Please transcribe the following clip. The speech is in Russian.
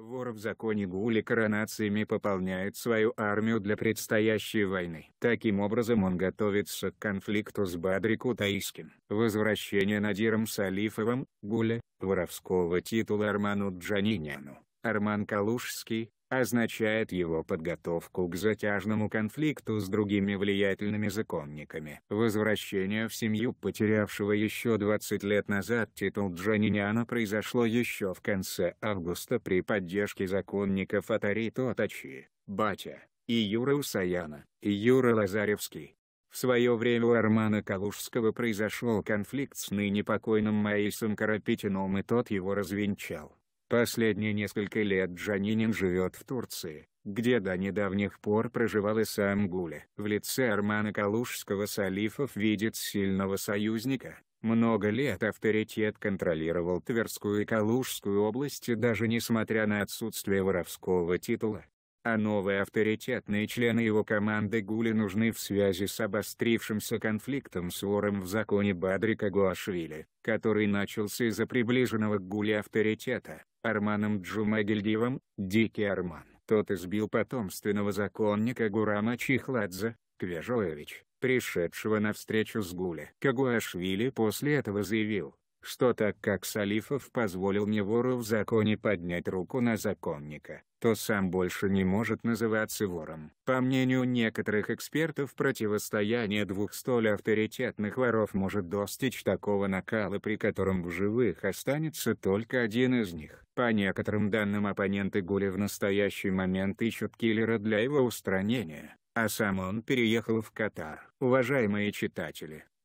Вор в законе Гули коронациями пополняет свою армию для предстоящей войны. Таким образом он готовится к конфликту с Бадрику Таиским. Возвращение Надиром Салифовым, Гуля, воровского титула Арману Джаниняну. Арман Калужский, означает его подготовку к затяжному конфликту с другими влиятельными законниками. Возвращение в семью потерявшего еще 20 лет назад титул Джаниняна произошло еще в конце августа при поддержке законников Атари Тотачи, Батя, и Юра Усаяна, и Юра Лазаревский. В свое время у Армана Калужского произошел конфликт с ныне покойным Маисом Карапетином и тот его развенчал. Последние несколько лет Джанинин живет в Турции, где до недавних пор проживал и сам Гуля. В лице Армана Калужского Салифов видит сильного союзника. Много лет авторитет контролировал Тверскую и Калужскую области даже несмотря на отсутствие воровского титула. А новые авторитетные члены его команды Гули нужны в связи с обострившимся конфликтом с вором в законе Бадрика Гуашвили, который начался из-за приближенного к Гули авторитета. Арманом Джумагильдиевым, Дикий Арман. Тот избил потомственного законника Гурама Чихладзе, Квежоевич, пришедшего на встречу с Гуля. Кагуашвили после этого заявил, что так как Салифов позволил мне вору в законе поднять руку на законника, то сам больше не может называться вором. По мнению некоторых экспертов противостояние двух столь авторитетных воров может достичь такого накала при котором в живых останется только один из них. По некоторым данным оппоненты Гули в настоящий момент ищут киллера для его устранения а сам он переехал в Катар. Уважаемые читатели,